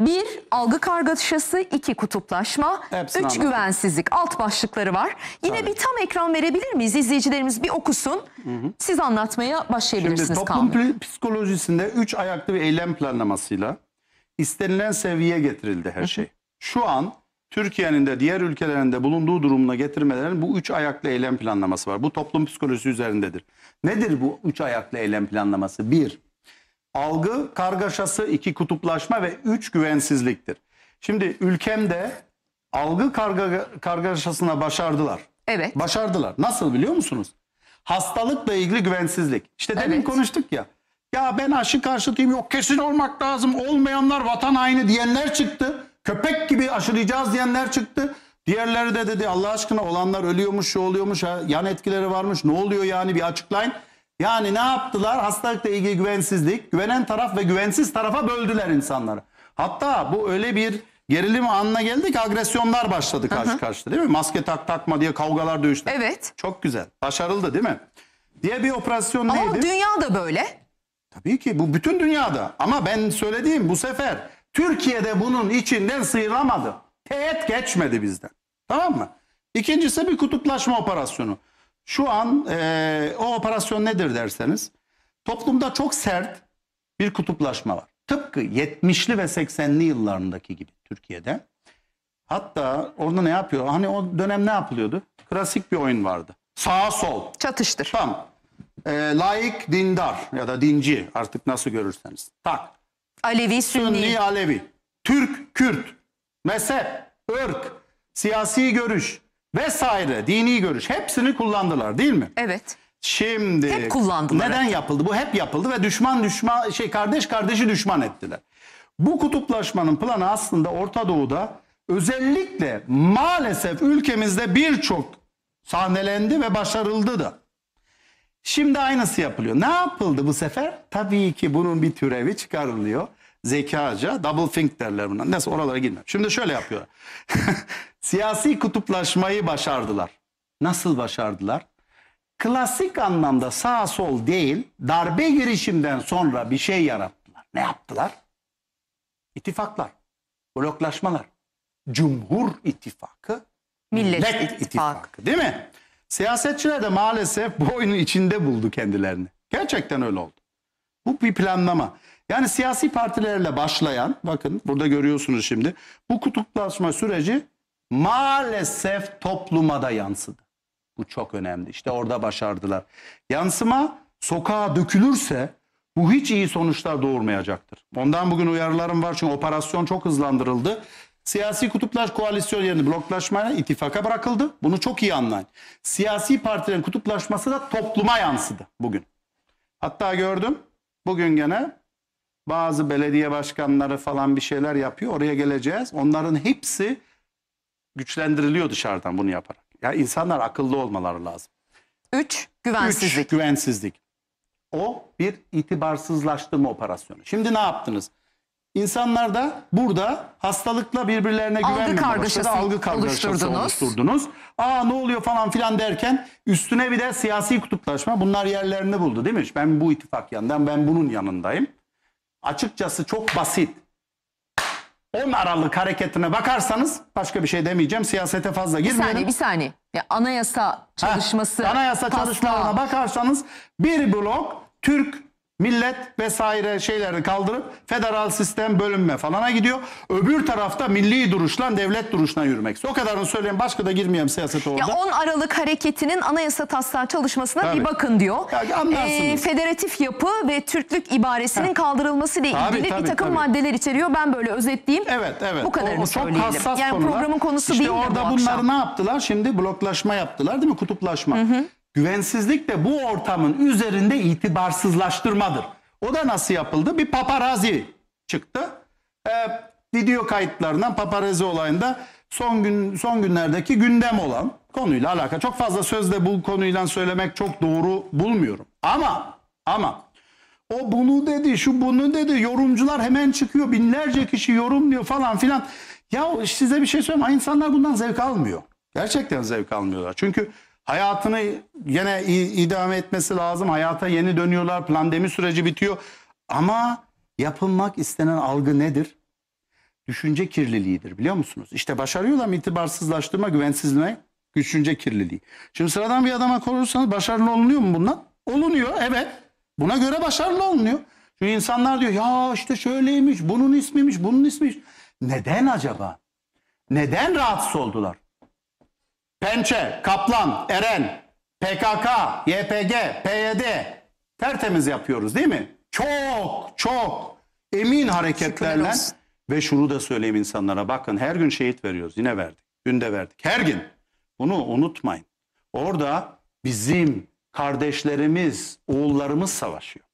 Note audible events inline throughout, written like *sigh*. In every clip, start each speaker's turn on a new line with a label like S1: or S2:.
S1: Bir, algı kargaşası, iki, kutuplaşma, Hepsini üç, anladım. güvensizlik. Alt başlıkları var. Yine Tabii. bir tam ekran verebilir miyiz? İzleyicilerimiz bir okusun. hı. Siz anlatmaya başlayabilirsiniz. Şimdi toplum Kaan
S2: psikolojisinde üç ayaklı bir eylem planlamasıyla istenilen seviyeye getirildi her şey. Şu an Türkiye'nin de diğer ülkelerinde bulunduğu durumuna getirmelerin bu üç ayaklı eylem planlaması var. Bu toplum psikolojisi üzerindedir. Nedir bu üç ayaklı eylem planlaması? Bir, algı kargaşası, iki kutuplaşma ve üç güvensizliktir. Şimdi ülkemde algı karga, kargaşasına başardılar. Evet. Başardılar. Nasıl biliyor musunuz? Hastalıkla ilgili güvensizlik. İşte demin evet. konuştuk ya. Ya ben aşı karşıtıyım yok kesin olmak lazım. Olmayanlar vatan haini diyenler çıktı. Köpek gibi aşılayacağız diyenler çıktı. Diğerleri de dedi Allah aşkına olanlar ölüyormuş, şu oluyormuş, yan etkileri varmış. Ne oluyor yani bir açıklayın. Yani ne yaptılar? Hastalıkla ilgili güvensizlik, güvenen taraf ve güvensiz tarafa böldüler insanları. Hatta bu öyle bir gerilim anına geldi ki agresyonlar başladı karşı Aha. karşıya değil mi? Maske tak takma diye kavgalar dövüşler. Evet. Çok güzel. Başarıldı değil mi? Diye bir operasyon Ama neydi? Ama dünya da böyle. Tabii ki bu bütün dünyada. Ama ben söylediğim bu sefer Türkiye'de bunun içinden sıyrılamadı. Teğet geçmedi bizden. Tamam mı? İkincisi bir kutuplaşma operasyonu. Şu an e, o operasyon nedir derseniz toplumda çok sert bir kutuplaşma var. Tıpkı 70'li ve 80'li yıllarındaki gibi Türkiye'de. Hatta orada ne yapıyor? Hani o dönem ne yapılıyordu? Klasik bir oyun vardı. Sağa sol. Çatıştır. Tamam. E, laik dindar ya da dinci artık nasıl görürseniz. Tak. Alevi, Sünni. Sünni, Alevi. Türk, Kürt. Mezhep, ırk, siyasi görüş, vesaire dini görüş hepsini kullandılar değil mi? Evet. Şimdi hep kullandılar. Neden yapıldı? Bu hep yapıldı ve düşman düşman şey kardeş kardeşi düşman ettiler. Bu kutuplaşmanın planı aslında Orta Doğu'da özellikle maalesef ülkemizde birçok sahnelendi ve başarıldı da. Şimdi aynısı yapılıyor. Ne yapıldı bu sefer? Tabii ki bunun bir türevi çıkarılıyor zekaca double think derler buna. Neyse oralara girmem. Şimdi şöyle yapıyor. *laughs* Siyasi kutuplaşmayı başardılar. Nasıl başardılar? Klasik anlamda sağ sol değil, darbe girişimden sonra bir şey yarattılar. Ne yaptılar? İttifaklar, bloklaşmalar. Cumhur İttifakı,
S1: Millet, Millet İttifakı.
S2: İttifakı değil mi? Siyasetçiler de maalesef bu oyunun içinde buldu kendilerini. Gerçekten öyle oldu. Bu bir planlama. Yani siyasi partilerle başlayan bakın burada görüyorsunuz şimdi bu kutuplaşma süreci maalesef topluma da yansıdı. Bu çok önemli. İşte orada başardılar. Yansıma sokağa dökülürse bu hiç iyi sonuçlar doğurmayacaktır. Ondan bugün uyarılarım var çünkü operasyon çok hızlandırıldı. Siyasi kutuplaş koalisyon yerine bloklaşmaya, ittifaka bırakıldı. Bunu çok iyi anlayın. Siyasi partilerin kutuplaşması da topluma yansıdı bugün. Hatta gördüm bugün gene bazı belediye başkanları falan bir şeyler yapıyor. Oraya geleceğiz. Onların hepsi güçlendiriliyor dışarıdan bunu yaparak. Ya yani insanlar akıllı olmaları lazım. Üç, güvensizlik. Üç, güvensizlik. O bir itibarsızlaştırma operasyonu. Şimdi ne yaptınız? İnsanlar da burada hastalıkla birbirlerine güvenmemeye kargaşası algı kargaşası oluşturdunuz. oluşturdunuz. Aa ne oluyor falan filan derken üstüne bir de siyasi kutuplaşma bunlar yerlerini buldu değil mi? Ben bu ittifak yanından ben bunun yanındayım açıkçası çok basit. 10 Aralık hareketine bakarsanız başka bir şey demeyeceğim. Siyasete fazla girmeyelim. Bir saniye, bir
S1: saniye. Ya anayasa çalışması. Ha, anayasa taslağı. çalışmalarına bakarsanız bir blok
S2: Türk Millet vesaire şeyleri kaldırıp federal sistem bölünme falana gidiyor. Öbür tarafta milli duruşlan devlet duruşuna yürümek. O kadarını söyleyeyim başka da girmeyeyim siyaset orada. Ya
S1: 10 Aralık hareketinin anayasa taslağı çalışmasına Tabii. bir bakın diyor. Ya ee, federatif yapı ve Türklük ibaresinin kaldırılması ile ilgili tabii, bir takım tabii. maddeler içeriyor. Ben böyle özetleyeyim. Evet evet. Bu kadarını o, çok söyleyelim. hassas yani konular. programın konusu işte değil orada bu bunları akşam. ne
S2: yaptılar? Şimdi bloklaşma yaptılar değil mi? Kutuplaşma. Hı hı. Güvensizlik de bu ortamın üzerinde itibarsızlaştırmadır. O da nasıl yapıldı? Bir paparazi çıktı. Ee, video kayıtlarından paparazi olayında son gün son günlerdeki gündem olan konuyla alakalı. Çok fazla sözde bu konuyla söylemek çok doğru bulmuyorum. Ama ama o bunu dedi, şu bunu dedi. Yorumcular hemen çıkıyor. Binlerce kişi yorumluyor falan filan. Ya size bir şey söyleyeyim. İnsanlar bundan zevk almıyor. Gerçekten zevk almıyorlar. Çünkü Hayatını yine idame etmesi lazım. Hayata yeni dönüyorlar. Pandemi süreci bitiyor. Ama yapılmak istenen algı nedir? Düşünce kirliliğidir biliyor musunuz? İşte başarıyorlar mı itibarsızlaştırma, güvensizliğe, düşünce kirliliği. Şimdi sıradan bir adama korursanız başarılı olunuyor mu bundan? Olunuyor evet. Buna göre başarılı olunuyor. Çünkü insanlar diyor ya işte şöyleymiş, bunun ismiymiş, bunun ismiymiş. Neden acaba? Neden rahatsız oldular? Pençe, Kaplan, Eren, PKK, YPG, PYD tertemiz yapıyoruz değil mi? Çok çok emin hareketlerle ve şunu da söyleyeyim insanlara bakın her gün şehit veriyoruz yine verdik. Dün de verdik. Her gün. Bunu unutmayın. Orada bizim kardeşlerimiz, oğullarımız savaşıyor.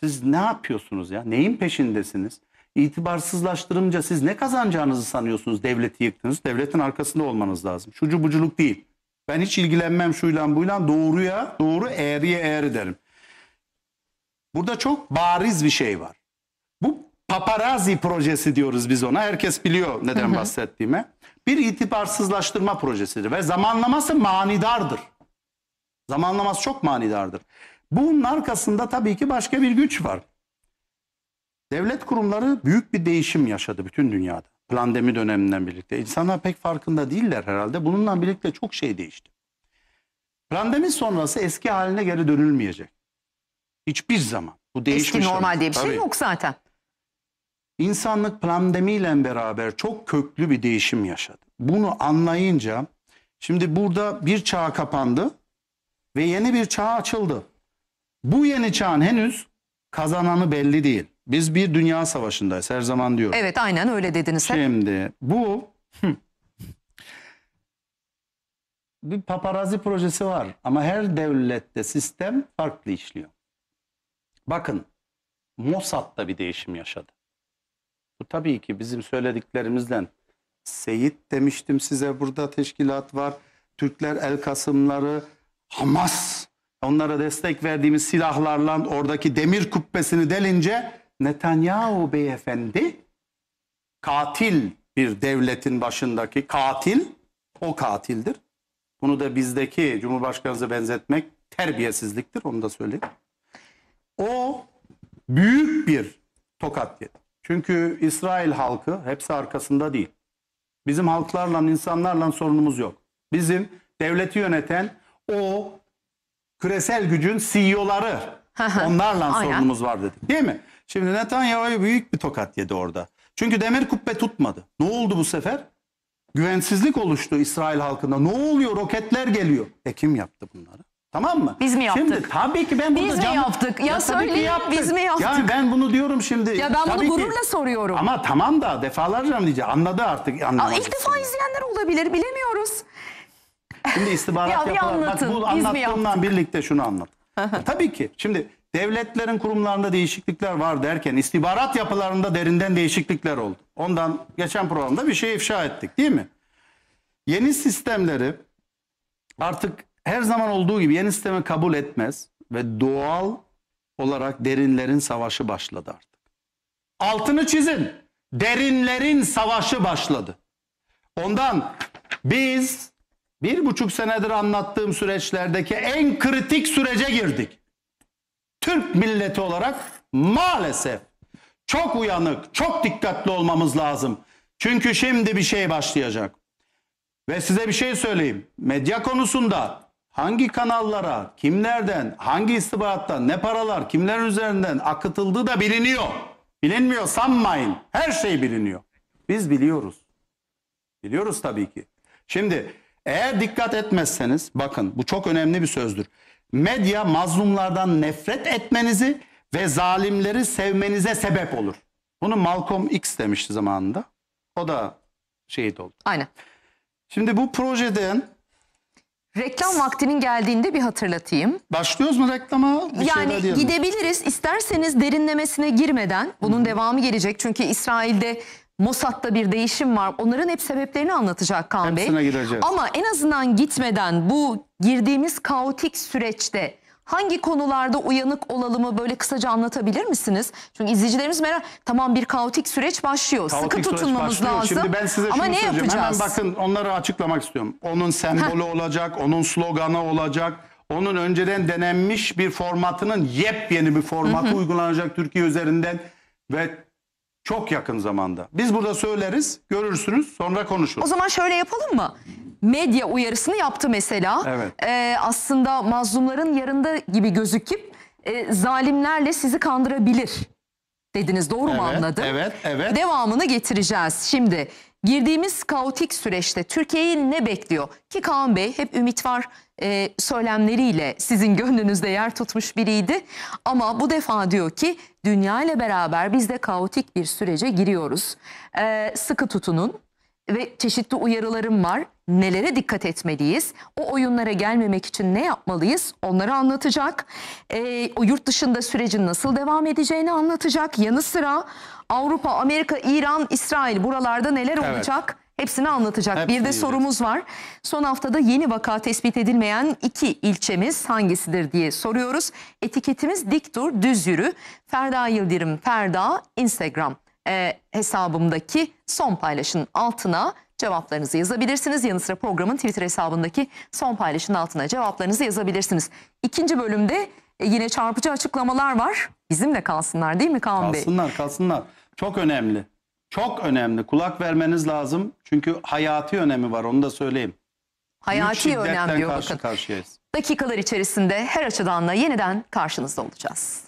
S2: Siz ne yapıyorsunuz ya? Neyin peşindesiniz? itibarsızlaştırınca siz ne kazanacağınızı sanıyorsunuz devleti yıktınız. Devletin arkasında olmanız lazım. Şucu buculuk değil. Ben hiç ilgilenmem şuyla buyla doğruya doğru eğriye eğri derim. Burada çok bariz bir şey var. Bu paparazi projesi diyoruz biz ona. Herkes biliyor neden bahsettiğimi. Bir itibarsızlaştırma projesidir ve zamanlaması manidardır. Zamanlaması çok manidardır. Bunun arkasında tabii ki başka bir güç var. Devlet kurumları büyük bir değişim yaşadı bütün dünyada. Pandemi döneminden birlikte. İnsanlar pek farkında değiller herhalde. Bununla birlikte çok şey değişti. Pandemi sonrası eski haline geri dönülmeyecek. Hiçbir zaman. Bu değişmiş. Eski normal ama. diye bir şey yok zaten. İnsanlık pandemiyle beraber çok köklü bir değişim yaşadı. Bunu anlayınca şimdi burada bir çağ kapandı ve yeni bir çağ açıldı. Bu yeni çağın henüz kazananı belli değil. Biz bir dünya savaşındayız her zaman diyorum. Evet
S1: aynen öyle dediniz.
S2: Şimdi bu bir paparazi projesi var ama her devlette sistem farklı işliyor. Bakın Mossad'da bir değişim yaşadı. Bu tabii ki bizim söylediklerimizden Seyit demiştim size burada teşkilat var. Türkler El Kasımları, Hamas onlara destek verdiğimiz silahlarla oradaki demir kubbesini delince Netanyahu beyefendi katil bir devletin başındaki katil o katildir. Bunu da bizdeki Cumhurbaşkanımıza benzetmek terbiyesizliktir onu da söyleyeyim. O büyük bir tokat yedi. Çünkü İsrail halkı hepsi arkasında değil. Bizim halklarla, insanlarla sorunumuz yok. Bizim devleti yöneten o küresel gücün CEO'ları onlarla sorunumuz var dedik. Değil mi? Şimdi Netanyahu büyük bir tokat yedi orada. Çünkü demir kubbe tutmadı. Ne oldu bu sefer? Güvensizlik oluştu İsrail halkında. Ne oluyor? Roketler geliyor. E kim yaptı bunları? Tamam mı? Biz mi yaptık? Şimdi tabii ki ben bunu biz canlı... mi yaptık? Ya, ya söyleyin yaptık. biz mi yaptık? Yani ben bunu diyorum şimdi. Ya ben tabii bunu gururla ki... soruyorum. Ama tamam da defalarca diyeceğim? Anladı artık. Anlamadı. İlk
S1: defa izleyenler olabilir bilemiyoruz.
S2: Şimdi *laughs* istihbarat ya, yapılan. Bak bu anlattığımdan birlikte şunu anlat. tabii ki. Şimdi Devletlerin kurumlarında değişiklikler var derken istihbarat yapılarında derinden değişiklikler oldu. Ondan geçen programda bir şey ifşa ettik değil mi? Yeni sistemleri artık her zaman olduğu gibi yeni sistemi kabul etmez ve doğal olarak derinlerin savaşı başladı artık. Altını çizin. Derinlerin savaşı başladı. Ondan biz bir buçuk senedir anlattığım süreçlerdeki en kritik sürece girdik. Türk milleti olarak maalesef çok uyanık, çok dikkatli olmamız lazım. Çünkü şimdi bir şey başlayacak. Ve size bir şey söyleyeyim. Medya konusunda hangi kanallara, kimlerden, hangi istihbarattan, ne paralar, kimlerin üzerinden akıtıldığı da biliniyor. Bilinmiyor sanmayın. Her şey biliniyor. Biz biliyoruz. Biliyoruz tabii ki. Şimdi eğer dikkat etmezseniz bakın bu çok önemli bir sözdür medya mazlumlardan nefret etmenizi ve zalimleri sevmenize sebep olur. Bunu Malcolm X demişti zamanında. O da şehit oldu. Aynen. Şimdi bu projeden
S1: Reklam vaktinin geldiğinde bir hatırlatayım. Başlıyoruz mu reklama? Bir yani gidebiliriz. İsterseniz derinlemesine girmeden bunun hmm. devamı gelecek. Çünkü İsrail'de Mossad'da bir değişim var. Onların hep sebeplerini anlatacak Kaan Hepsine Bey. gideceğiz. Ama en azından gitmeden bu girdiğimiz kaotik süreçte hangi konularda uyanık olalımı böyle kısaca anlatabilir misiniz? Çünkü izleyicilerimiz merak tamam bir kaotik süreç başlıyor. Kaotik Sıkı tutunmamız başlıyor. lazım. Şimdi ben size Ama şunu ne söyleyeceğim. yapacağız? Hemen
S2: bakın onları açıklamak istiyorum. Onun sembolü Heh. olacak, onun sloganı olacak. Onun önceden denenmiş bir formatının yepyeni bir formatı Hı -hı. uygulanacak Türkiye üzerinden ve çok yakın zamanda. Biz burada söyleriz, görürsünüz, sonra konuşuruz. O zaman
S1: şöyle yapalım mı? Medya uyarısını yaptı mesela. Evet. Ee, aslında mazlumların yarında gibi gözüküp e, zalimlerle sizi kandırabilir dediniz. Doğru evet, mu anladım?
S2: Evet, evet.
S1: Devamını getireceğiz. Şimdi girdiğimiz kaotik süreçte Türkiye'yi ne bekliyor? Ki Kaan Bey hep ümit var e, söylemleriyle sizin gönlünüzde yer tutmuş biriydi. Ama bu defa diyor ki dünya ile beraber biz de kaotik bir sürece giriyoruz. E, sıkı tutunun ve çeşitli uyarılarım var. Nelere dikkat etmeliyiz? O oyunlara gelmemek için ne yapmalıyız? Onları anlatacak. E, o yurt dışında sürecin nasıl devam edeceğini anlatacak. Yanı sıra Avrupa, Amerika, İran, İsrail buralarda neler olacak? Hepsini anlatacak. Hepsini bir de sorumuz var. Son haftada yeni vaka tespit edilmeyen iki ilçemiz hangisidir diye soruyoruz. Etiketimiz dik dur düz yürü. Ferda Yıldırım Ferda Instagram e, hesabımdaki son paylaşının altına cevaplarınızı yazabilirsiniz. Yanı sıra programın Twitter hesabındaki son paylaşının altına cevaplarınızı yazabilirsiniz. İkinci bölümde e, yine çarpıcı açıklamalar var. Bizimle kalsınlar değil mi Kaan kalsınlar, Bey?
S2: Kalsınlar kalsınlar. Çok önemli. Çok önemli. Kulak vermeniz lazım. Çünkü hayati önemi var onu da söyleyeyim. Hayati önem diyor karşı bakın.
S1: Karşıyayız. Dakikalar içerisinde her açıdanla yeniden karşınızda olacağız.